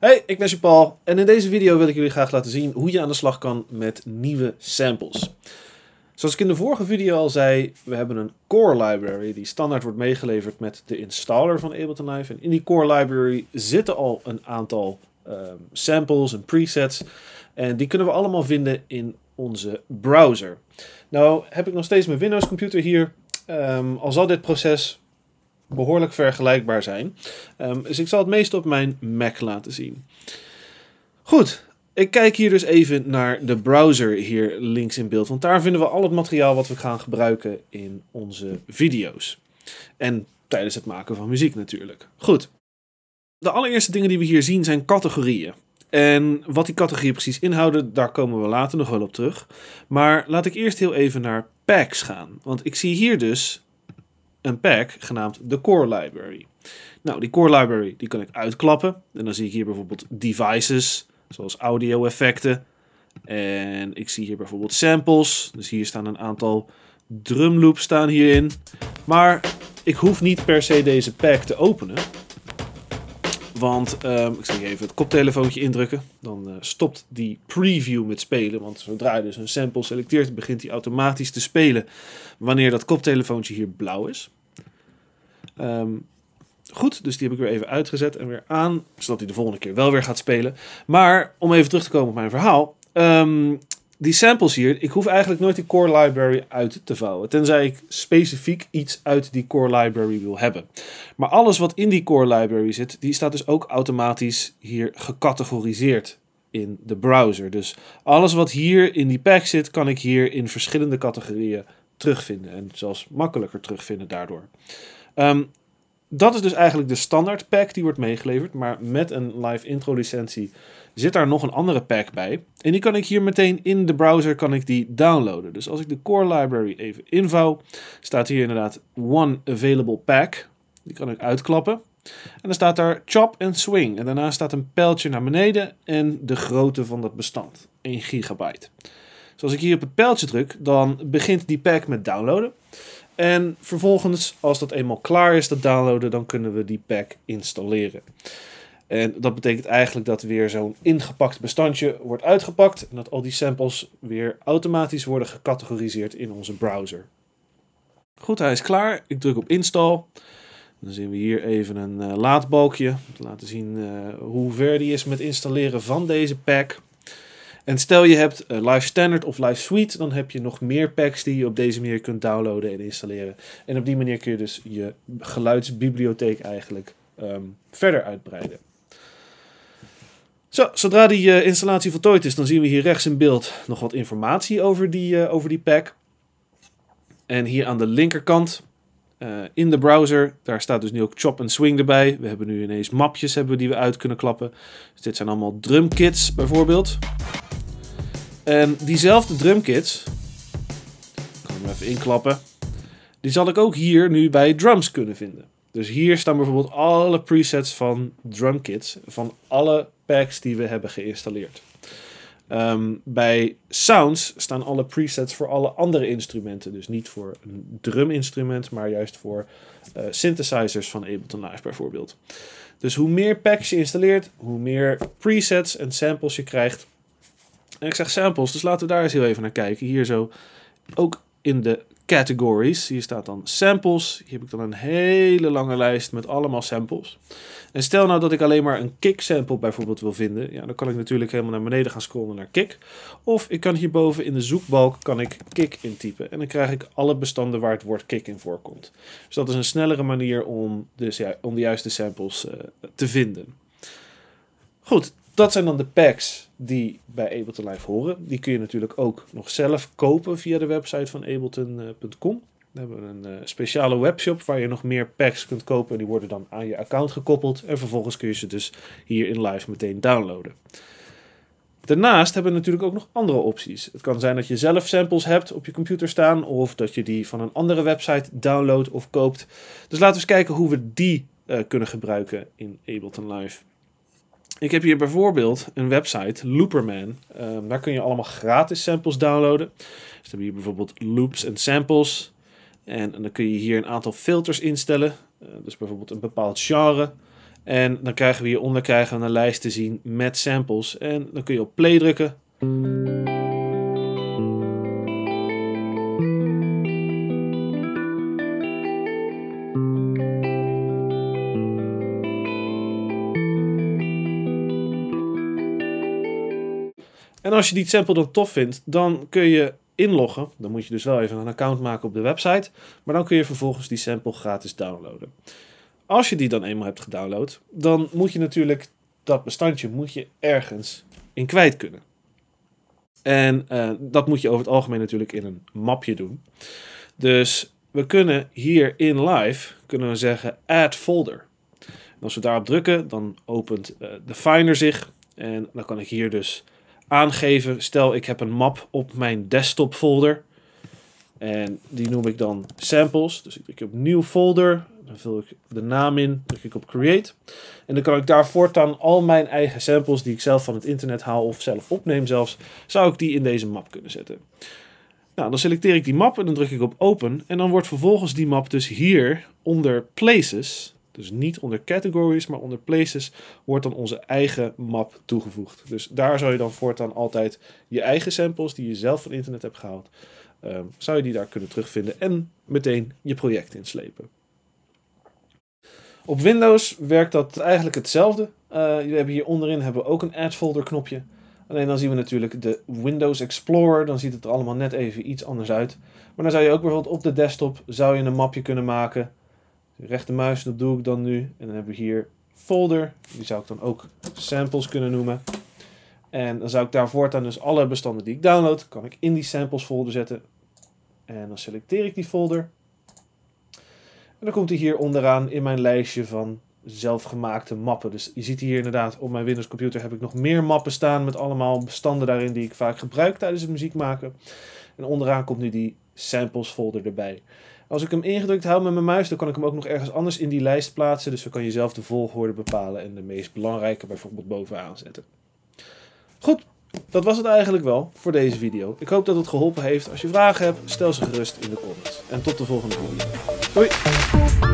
Hey, ik ben Paul en in deze video wil ik jullie graag laten zien hoe je aan de slag kan met nieuwe samples. Zoals ik in de vorige video al zei, we hebben een core library die standaard wordt meegeleverd met de installer van Ableton Live. En in die core library zitten al een aantal ehm, samples en presets en die kunnen we allemaal vinden in onze browser. Nou heb ik nog steeds mijn Windows computer hier. Ehm, al zal dit proces behoorlijk vergelijkbaar zijn. Ehm, dus ik zal het meest op mijn Mac laten zien. Goed, ik kijk hier dus even naar de browser hier links in beeld. Want daar vinden we al het materiaal wat we gaan gebruiken in onze video's. En tijdens het maken van muziek natuurlijk. Goed. De allereerste dingen die we hier zien zijn categorieën. En wat die categorieën precies inhouden, daar komen we later nog wel op terug. Maar laat ik eerst heel even naar packs gaan. Want ik zie hier dus een pack genaamd de Core Library. Nou, die Core Library die kan ik uitklappen. En dan zie ik hier bijvoorbeeld devices, zoals audio-effecten. En ik zie hier bijvoorbeeld samples. Dus hier staan een aantal drumloops staan hierin. Maar ik hoef niet per se deze pack te openen. Want ehm, ik zal even het koptelefoontje indrukken. Dan eh, stopt die preview met spelen. Want zodra je dus een sample selecteert, begint hij automatisch te spelen. Wanneer dat koptelefoontje hier blauw is. Ehm, goed, dus die heb ik weer even uitgezet en weer aan. Zodat hij de volgende keer wel weer gaat spelen. Maar om even terug te komen op mijn verhaal. Um, die samples hier, ik hoef eigenlijk nooit die core library uit te vouwen. Tenzij ik specifiek iets uit die core library wil hebben. Maar alles wat in die core library zit, die staat dus ook automatisch hier gecategoriseerd in de browser. Dus alles wat hier in die pack zit, kan ik hier in verschillende categorieën terugvinden. En zelfs makkelijker terugvinden daardoor. Ehm, dat is dus eigenlijk de standaard pack die wordt meegeleverd. Maar met een live intro licentie zit daar nog een andere pack bij. En die kan ik hier meteen in de browser kan ik die downloaden. Dus als ik de core library even invouw, staat hier inderdaad one available pack. Die kan ik uitklappen. En dan staat daar chop en swing. En daarna staat een pijltje naar beneden en de grootte van dat bestand. 1 gigabyte. Dus als ik hier op het pijltje druk, dan begint die pack met downloaden. En vervolgens, als dat eenmaal klaar is, dat downloaden, dan kunnen we die pack installeren. En dat betekent eigenlijk dat weer zo'n ingepakt bestandje wordt uitgepakt en dat al die samples weer automatisch worden gecategoriseerd in onze browser. Goed, hij is klaar. Ik druk op install. Dan zien we hier even een uh, laadbalkje om te laten zien eh, hoe ver die is met installeren van deze pack. En stel je hebt eh, Live Standard of Live Suite, dan heb je nog meer packs die je op deze manier kunt downloaden en installeren. En op die manier kun je dus je geluidsbibliotheek eigenlijk ehm, verder uitbreiden. Zo, zodra die eh, installatie voltooid is, dan zien we hier rechts in beeld nog wat informatie over die, eh, over die pack. En hier aan de linkerkant in de browser, daar staat dus nu ook chop en swing erbij. We hebben nu ineens mapjes hebben we die we uit kunnen klappen. Dus dit zijn allemaal drumkits bijvoorbeeld. En ehm, diezelfde drumkits, ik kan hem even inklappen, die zal ik ook hier nu bij drums kunnen vinden. Dus hier staan bijvoorbeeld alle presets van drumkits, van alle packs die we hebben geïnstalleerd. Ehm, bij sounds staan alle presets voor alle andere instrumenten. Dus niet voor een druminstrument, maar juist voor eh, synthesizers van Ableton Live bijvoorbeeld. Dus hoe meer packs je installeert, hoe meer presets en samples je krijgt, en ik zeg samples, dus laten we daar eens heel even naar kijken. Hier zo, ook in de categories. Hier staat dan samples. Hier heb ik dan een hele lange lijst met allemaal samples. En stel nou dat ik alleen maar een kick sample bijvoorbeeld wil vinden. Ja, dan kan ik natuurlijk helemaal naar beneden gaan scrollen naar kick. Of ik kan hierboven in de zoekbalk kan ik kick intypen. En dan krijg ik alle bestanden waar het woord kick in voorkomt. Dus dat is een snellere manier om, dus ja, om de juiste samples eh, te vinden. Goed, dat zijn dan de packs die bij Ableton Live horen. Die kun je natuurlijk ook nog zelf kopen via de website van ableton.com. We hebben een eh, speciale webshop waar je nog meer packs kunt kopen. En die worden dan aan je account gekoppeld. En vervolgens kun je ze dus hier in live meteen downloaden. Daarnaast hebben we natuurlijk ook nog andere opties. Het kan zijn dat je zelf samples hebt op je computer staan. Of dat je die van een andere website downloadt of koopt. Dus laten we eens kijken hoe we die eh, kunnen gebruiken in Ableton Live. Ik heb hier bijvoorbeeld een website, Looperman. Ehm, daar kun je allemaal gratis samples downloaden. Dus dan heb je hier bijvoorbeeld loops en samples. En, dan kun je hier een aantal filters instellen. Eh, dus bijvoorbeeld een bepaald genre. En dan krijgen we hieronder krijgen we een lijst te zien met samples. En dan kun je op play drukken. En als je die sample dan tof vindt, dan kun je inloggen. Dan moet je dus wel even een account maken op de website. Maar dan kun je vervolgens die sample gratis downloaden. Als je die dan eenmaal hebt gedownload, dan moet je natuurlijk dat bestandje moet je ergens in kwijt kunnen. En eh, dat moet je over het algemeen natuurlijk in een mapje doen. Dus we kunnen hier in live kunnen zeggen add folder. En als we daarop drukken, dan opent uh, de finder zich. En dan kan ik hier dus aangeven. Stel, ik heb een map op mijn desktop folder. En die noem ik dan samples. Dus ik klik op nieuw folder. Dan vul ik de naam in. Druk ik op create. En dan kan ik daar voortaan al mijn eigen samples die ik zelf van het internet haal of zelf opneem zelfs, zou ik die in deze map kunnen zetten. Nou, dan selecteer ik die map en dan druk ik op open. En dan wordt vervolgens die map dus hier onder places dus niet onder categories, maar onder places wordt dan onze eigen map toegevoegd. Dus daar zou je dan voortaan altijd je eigen samples die je zelf van internet hebt gehaald, ehm, zou je die daar kunnen terugvinden en meteen je project inslepen. Op Windows werkt dat eigenlijk hetzelfde. Uh, hebben hier onderin hebben we ook een add folder knopje. Alleen dan zien we natuurlijk de Windows Explorer. Dan ziet het er allemaal net even iets anders uit. Maar dan zou je ook bijvoorbeeld op de desktop zou je een mapje kunnen maken rechtermuis, dat doe ik dan nu. En dan hebben we hier folder, die zou ik dan ook samples kunnen noemen. En dan zou ik daar voortaan dus alle bestanden die ik download, kan ik in die samples folder zetten. En dan selecteer ik die folder. En dan komt hij hier onderaan in mijn lijstje van zelfgemaakte mappen. Dus je ziet hier inderdaad op mijn Windows computer heb ik nog meer mappen staan met allemaal bestanden daarin die ik vaak gebruik tijdens het muziek maken. En onderaan komt nu die samples folder erbij. Als ik hem ingedrukt hou met mijn muis, dan kan ik hem ook nog ergens anders in die lijst plaatsen. Dus dan kan je zelf de volgorde bepalen en de meest belangrijke bijvoorbeeld bovenaan zetten. Goed, dat was het eigenlijk wel voor deze video. Ik hoop dat het geholpen heeft. Als je vragen hebt, stel ze gerust in de comments. En tot de volgende video. Doei!